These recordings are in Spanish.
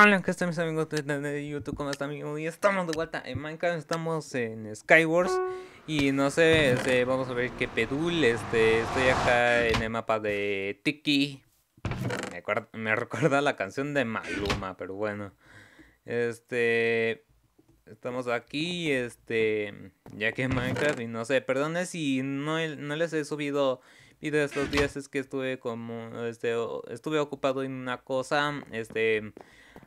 Hola, ¿qué están mis amigos de YouTube? ¿Cómo están amigos? Y estamos de vuelta en Minecraft, estamos en Skywars Y no sé, este, vamos a ver qué pedul, este, estoy acá en el mapa de Tiki me, recuerda la canción de Maluma, pero bueno Este, estamos aquí, este, ya que en Minecraft y no sé, perdone si no, no les he subido y de estos días es que estuve como, este, estuve ocupado en una cosa, este,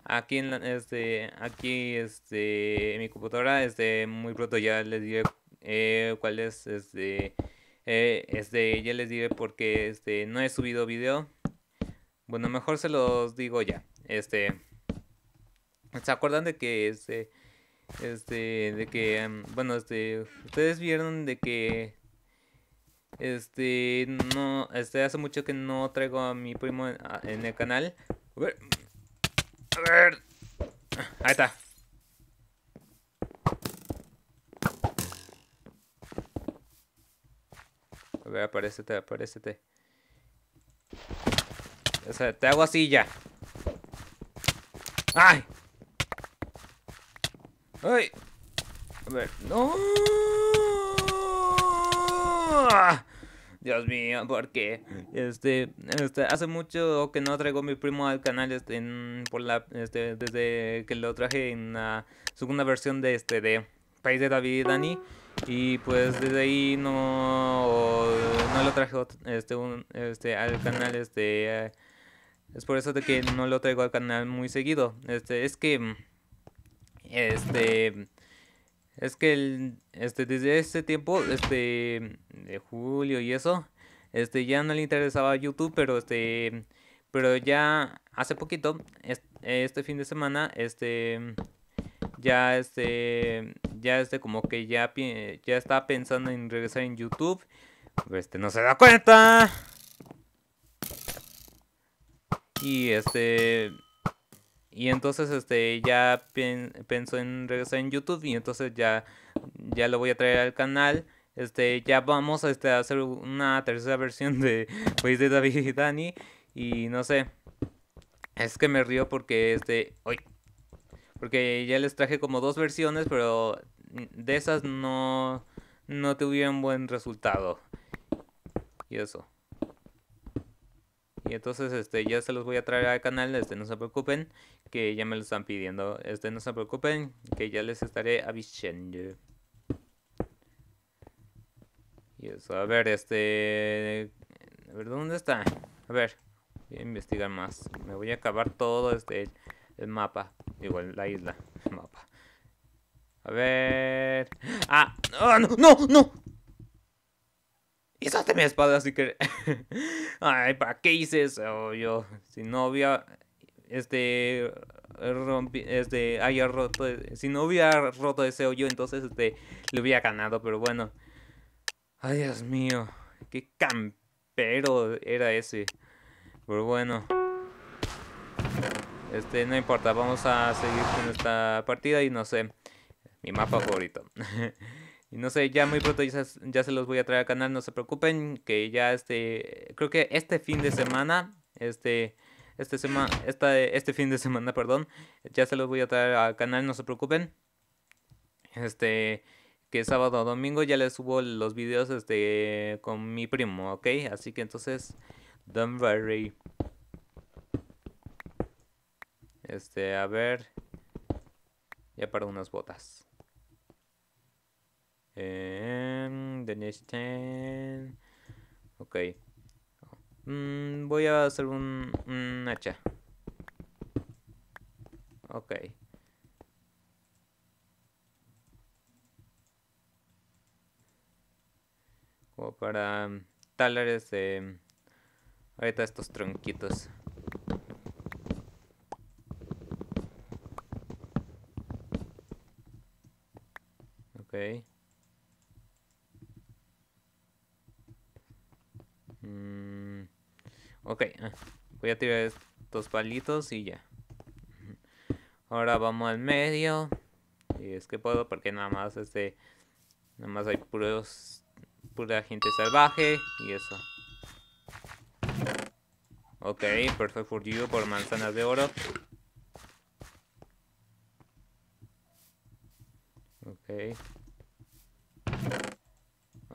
aquí en este, aquí, este, en mi computadora, este, muy pronto ya les diré eh, cuál es, este, eh, este, ya les diré porque, este, no he subido video. Bueno, mejor se los digo ya, este, ¿se acuerdan de que, este, este, de que, em, bueno, este, ustedes vieron de que este, no, este, hace mucho que no traigo a mi primo en, el canal. A ver. A ver. Ahí está. A ver, aparécete, aparécete. O sea, te hago así ya. ¡Ay! ¡Ay! A ver, no. ¡Ah! Dios mío, porque este, este hace mucho que no traigo a mi primo al canal este, por la, este, desde que lo traje en la segunda versión de este de País de David y Dani y pues desde ahí no, no lo traje este, este, al canal este eh, es por eso de que no lo traigo al canal muy seguido este es que este es que el, este, desde ese tiempo, este, de julio y eso, este, ya no le interesaba YouTube, pero este, pero ya hace poquito, este, fin de semana, este, ya este, ya este, como que ya, ya está pensando en regresar en YouTube, este, no se da cuenta. Y este, y entonces este ya pen, pensó en regresar en YouTube y entonces ya, ya lo voy a traer al canal. Este, ya vamos este, a hacer una tercera versión de País pues, de David y Dani. Y no sé. Es que me río porque este. hoy Porque ya les traje como dos versiones, pero de esas no. No tuvieron buen resultado. Y eso. Y entonces este ya se los voy a traer al canal, este no se preocupen, que ya me lo están pidiendo. Este no se preocupen, que ya les estaré avisando. Y eso, a ver, este a ver dónde está. A ver, voy a investigar más. Me voy a acabar todo este el mapa, igual la isla, el mapa. A ver. Ah, ah no, no, no. Hizaste mi espada, así que... Ay, ¿para qué hice eso? Yo, si no había Este... este... Haya roto... Si no hubiera roto ese hoyo, entonces, este... Le hubiera ganado, pero bueno... Ay, Dios mío. Qué campero era ese. Pero bueno... Este, no importa, vamos a seguir con esta partida y no sé, mi mapa favorito. Y no sé, ya muy pronto ya, se los voy a traer al canal, no se preocupen, que ya este, creo que este fin de semana, este, este, semana, este fin de semana, perdón, ya se los voy a traer al canal, no se preocupen. Este, que sábado o domingo ya les subo los videos este, con mi primo, ¿ok? Así que entonces, don't worry. Este, a ver. Ya para unas botas. Eh, the next ten. Ok. Mm, voy a hacer un, hacha. Ok. Como para talar Ahorita estos tronquitos. Okay. ok, voy a tirar estos palitos y ya. Ahora vamos al medio. Y es que puedo porque nada más este... Nada más hay puros... Pura gente salvaje y eso. Ok, Perfecto, for por manzanas de oro. Ok.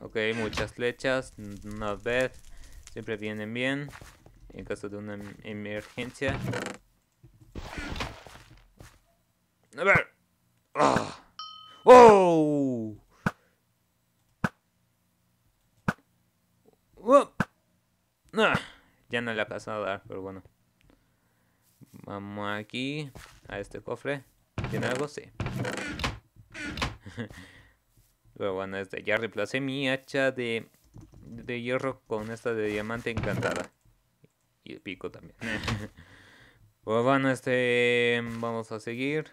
Ok, muchas flechas, not bad. Siempre vienen bien. En caso de una emergencia. A ver. Ah. ¡Oh! oh. Ah. Ya no le ha pasado ah, dar, pero bueno. Vamos aquí a este cofre. ¿Tiene algo? Sí. pero bueno, este ya reemplacé mi hacha de de hierro con esta de diamante encantada. Y el pico también. pues bueno, este. Vamos a seguir.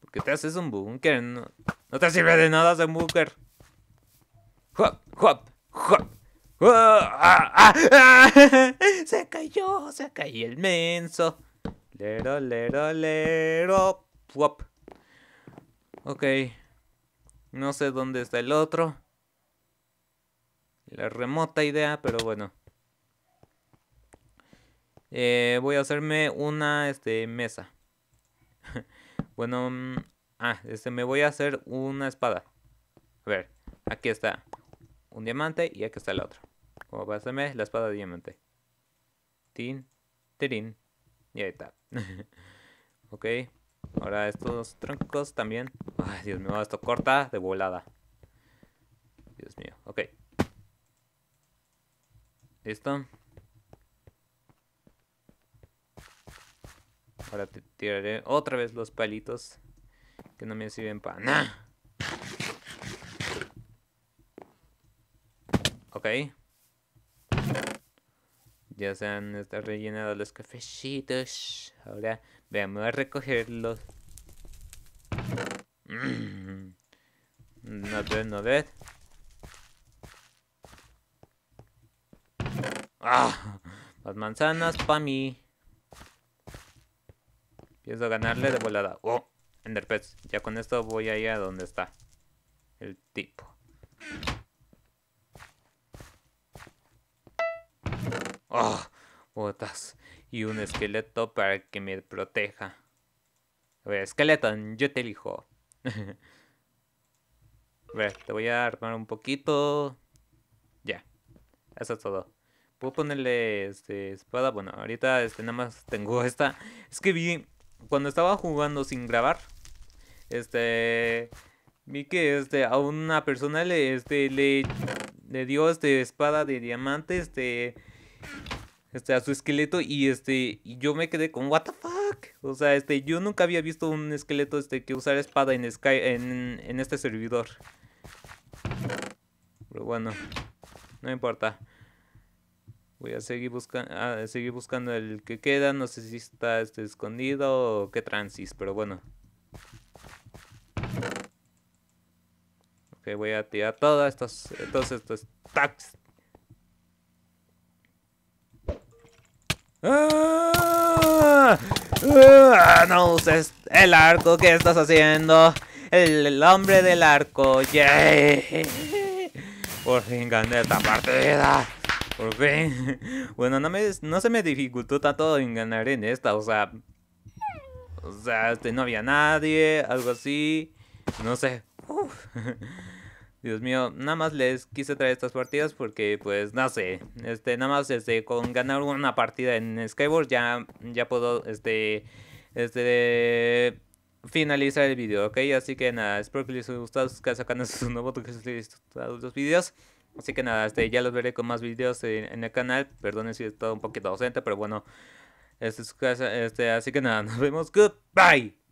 Porque te haces un búnker. No, te sirve de nada hacer un búnker. Hop, hop, hop. Se cayó, se cayó el menso. Lero, lero, lero. Ok. No sé dónde está el otro. La remota idea, pero bueno. Eh, voy a hacerme una este, mesa. bueno, mm, ah, este, me voy a hacer una espada. A ver, aquí está un diamante y aquí está el otro. Como a hacerme la espada de diamante. Tin, tirín. Y ahí está. ok. Ahora estos troncos también. Ay, Dios mío, esto corta de volada. Dios mío, ok. Listo. Ahora te tiraré otra vez los palitos que no me sirven para nada. Ok. Ya se han rellenado los cafecitos. Ahora veamos a recogerlos. Mm. No ves no ah, ves Las manzanas para mí. Pienso ganarle de volada. ¡Oh! Enderpets. Ya con esto voy a donde está el tipo. Ah, botas. Y un esqueleto para que me proteja. A ver, esqueleto, yo te elijo. a ver, te voy a armar un poquito. Ya. Eso es todo. Puedo ponerle este, espada. Bueno, ahorita este, nada más tengo esta. Es que vi. Cuando estaba jugando sin grabar. Este. Vi que este. A una persona le, este, le. Le dio este espada de diamante. Este este, a su esqueleto y este, y yo me quedé con, what the fuck, o sea, este, yo nunca había visto un esqueleto este, que usara espada en, Sky, en, este servidor. Pero bueno, no importa. Voy a seguir, buscando a seguir buscando el que queda. No sé si está este, escondido o qué transis, pero bueno. Ok, voy a tirar todas estas, todos estos stacks Ah, no uses el arco, que estás haciendo? El, hombre del arco, yeah. Por fin gané esta partida. Por fin. Bueno, no, me, no se me dificultó tanto en ganar en esta, o sea... O sea, este, no había nadie, algo así. No sé. Uf. Dios mío, nada más les quise traer estas partidas porque, pues, no sé, este, nada más, este, con ganar una partida en Skyward ya, ya puedo, este, este, finalizar el video, ¿ok? Así que nada, espero que les haya gustado, que sacan sus nuevos, que les haya gustado los videos. Así que nada, este, ya los veré con más videos en, el canal, perdonen si he estado un poquito ausente, pero bueno, este este, así que nada, nos vemos, goodbye.